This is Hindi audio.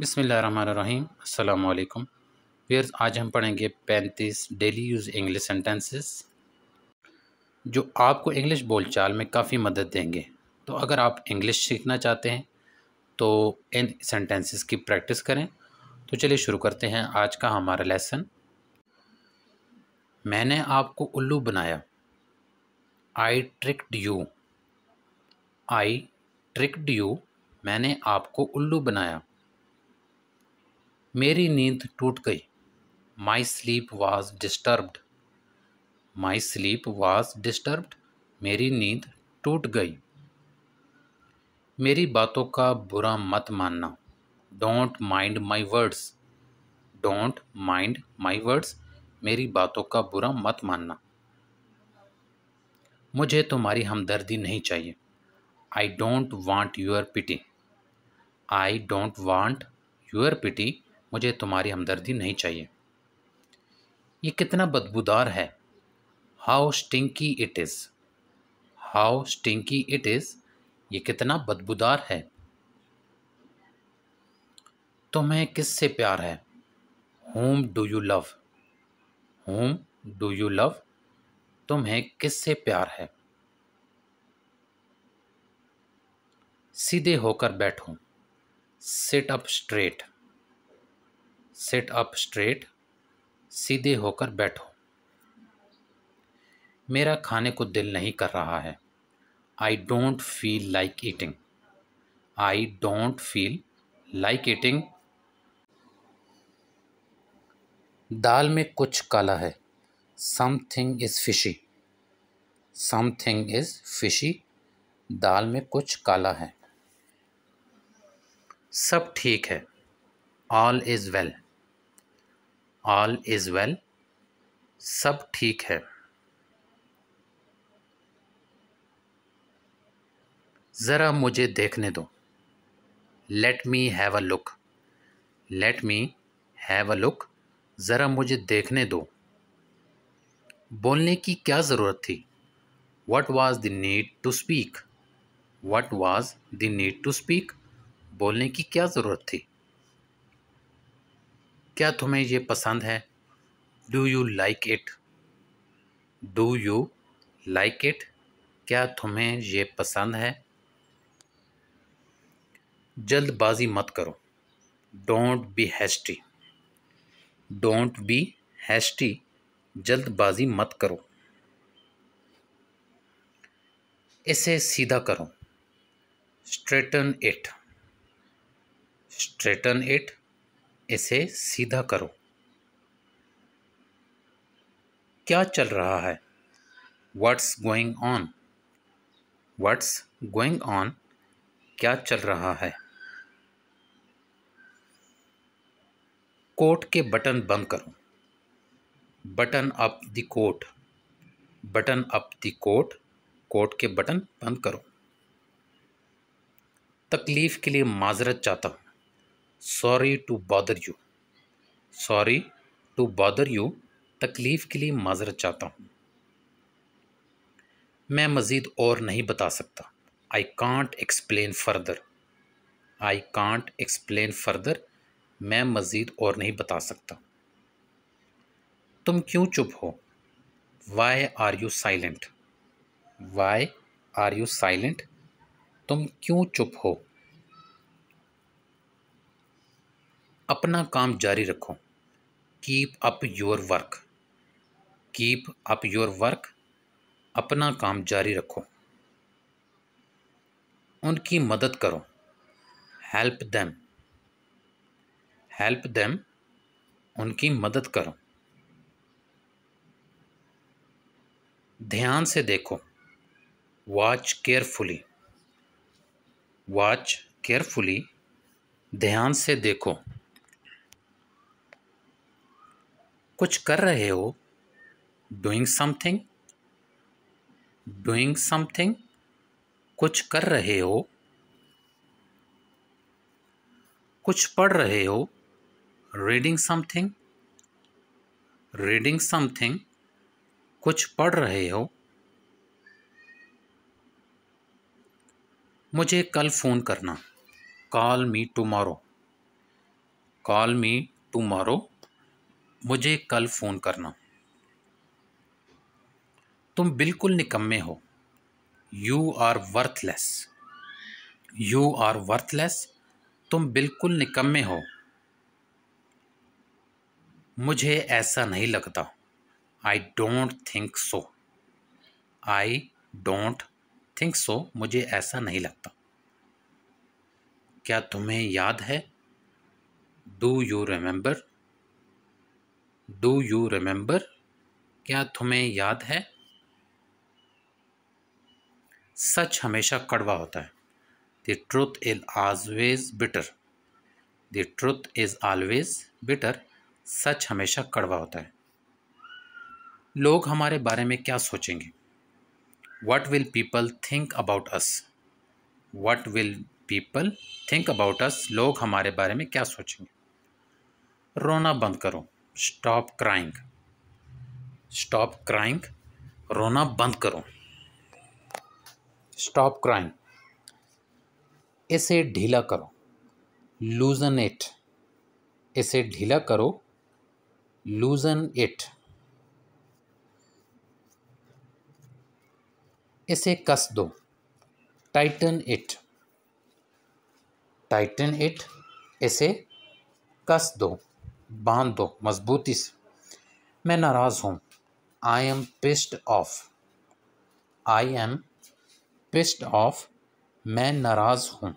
बिसमीम् अल्लाम व्यर्स आज हम पढ़ेंगे पैंतीस डेली यूज़ इंग्लिश सेंटेंसेस जो आपको इंग्लिश बोलचाल में काफ़ी मदद देंगे तो अगर आप इंग्लिश सीखना चाहते हैं तो इन सेंटेंसेस की प्रैक्टिस करें तो चलिए शुरू करते हैं आज का हमारा लेसन मैंने आपको उल्लू बनाया I tricked you I tricked you मैंने आपको उल्लू बनाया मेरी नींद टूट गई my sleep was disturbed my sleep was disturbed मेरी नींद टूट गई मेरी बातों का बुरा मत मानना don't mind my words don't mind my words मेरी बातों का बुरा मत मानना मुझे तुम्हारी हमदर्दी नहीं चाहिए I don't want your pity I don't want your pity मुझे तुम्हारी हमदर्दी नहीं चाहिए ये कितना बदबूदार है how stinky it is how stinky it is ये कितना बदबूदार है तुम्हें किससे प्यार है whom do you love whom do you love तुम्हें किससे प्यार है सीधे होकर बैठो sit up straight sit up straight सीधे होकर बैठो मेरा खाने को दिल नहीं कर रहा है I don't feel like eating I don't feel like eating दाल में कुछ काला है something is fishy something is fishy दाल में कुछ काला है सब ठीक है all is well well. All is well सब ठीक है ज़रा मुझे देखने दो let me have a look let me have a look ज़रा मुझे देखने दो बोलने की क्या ज़रूरत थी what was the need to speak what was the need to speak बोलने की क्या ज़रूरत थी क्या तुम्हें ये पसंद है do you like it do you like it क्या तुम्हें ये पसंद है जल्दबाजी मत करो don't be hasty don't be hasty जल्दबाजी मत करो इसे सीधा करो स्ट्रेटन इट स्ट्रेटन इट इसे सीधा करो क्या चल रहा है what's going on what's going on क्या चल रहा है कोट के बटन बंद करो button up the coat button up the coat coat के बटन बंद करो तकलीफ़ के लिए माजरत चाहता हूँ sorry to bother you sorry to bother you तकलीफ़ के लिए माजरत चाहता हूँ मैं मज़ीद और नहीं बता सकता I can't explain further I can't explain further मैं मज़ीद और नहीं बता सकता तुम क्यों चुप हो why are you silent why are you silent तुम क्यों चुप हो अपना काम जारी रखो keep up your work keep up your work अपना काम जारी रखो उनकी मदद करो हेल्प देम हेल्प दैम उनकी मदद करो ध्यान से देखो वॉच केयरफुली वॉच केयरफुली ध्यान से देखो कुछ कर रहे हो डूइंग समथिंग डूइंग समथिंग कुछ कर रहे हो कुछ पढ़ रहे हो रीडिंग समथिंग रीडिंग समथिंग कुछ पढ़ रहे हो मुझे कल फ़ोन करना call me tomorrow call me tomorrow मुझे कल फ़ोन करना तुम बिल्कुल निकम्मे हो you are worthless you are worthless तुम बिल्कुल निकम्मे हो मुझे ऐसा नहीं लगता I don't think so I don't think so मुझे ऐसा नहीं लगता क्या तुम्हें याद है do you remember do you remember क्या तुम्हें याद है सच हमेशा कड़वा होता है the truth is always bitter the truth is always bitter सच हमेशा कड़वा होता है लोग हमारे बारे में क्या सोचेंगे what will people think about us what will people think about us लोग हमारे बारे में क्या सोचेंगे रोना बंद करो स्टॉप क्राइंग स्टॉप क्राइंग रोना बंद करो स्टॉप क्राइंग इसे ढीला करो लूजन इट इसे ढीला करो लूजन इट इसे कस दो टाइटन इट टाइटन इट इसे कस दो बांध दो मजबूती से मैं नाराज़ हूँ I am pissed off I am pissed off मैं नाराज़ हूँ